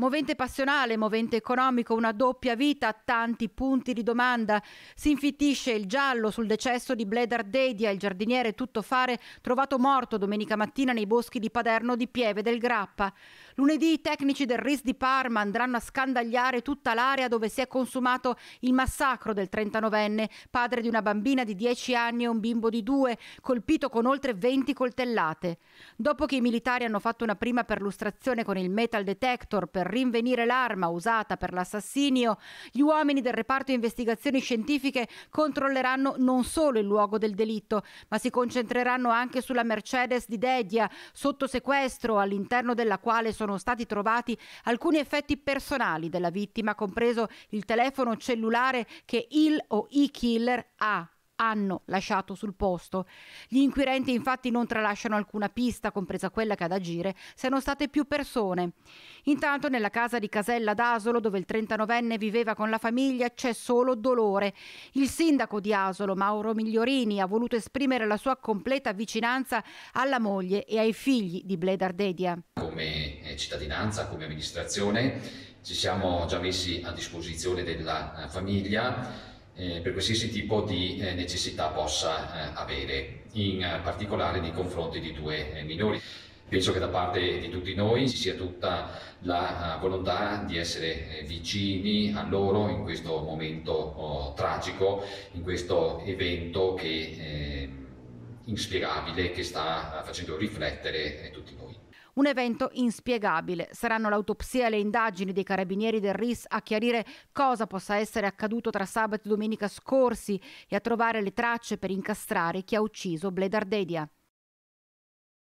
Movente passionale, movente economico, una doppia vita, a tanti punti di domanda. Si infittisce il giallo sul decesso di Bledar Dedia, il giardiniere tuttofare trovato morto domenica mattina nei boschi di Paderno di Pieve del Grappa. Lunedì i tecnici del RIS di Parma andranno a scandagliare tutta l'area dove si è consumato il massacro del 39enne, padre di una bambina di 10 anni e un bimbo di 2, colpito con oltre 20 coltellate. Dopo che i militari hanno fatto una prima perlustrazione con il metal detector per rinvenire l'arma usata per l'assassinio, gli uomini del reparto investigazioni scientifiche controlleranno non solo il luogo del delitto, ma si concentreranno anche sulla Mercedes di Dedia, sotto sequestro, all'interno della quale sono stati trovati alcuni effetti personali della vittima, compreso il telefono cellulare che il o i killer ha hanno lasciato sul posto. Gli inquirenti infatti non tralasciano alcuna pista, compresa quella che ad agire siano state più persone. Intanto nella casa di Casella d'Asolo, dove il 39enne viveva con la famiglia, c'è solo dolore. Il sindaco di Asolo, Mauro Migliorini, ha voluto esprimere la sua completa vicinanza alla moglie e ai figli di Bleda Ardedia. Come eh, cittadinanza, come amministrazione, ci siamo già messi a disposizione della eh, famiglia eh, per qualsiasi tipo di eh, necessità possa eh, avere, in particolare nei confronti di due eh, minori. Penso che da parte di tutti noi ci sia tutta la eh, volontà di essere eh, vicini a loro in questo momento oh, tragico, in questo evento che inspiegabile che sta facendo riflettere tutti noi. Un evento inspiegabile. Saranno l'autopsia e le indagini dei carabinieri del RIS a chiarire cosa possa essere accaduto tra sabato e domenica scorsi e a trovare le tracce per incastrare chi ha ucciso Bledar Dedia.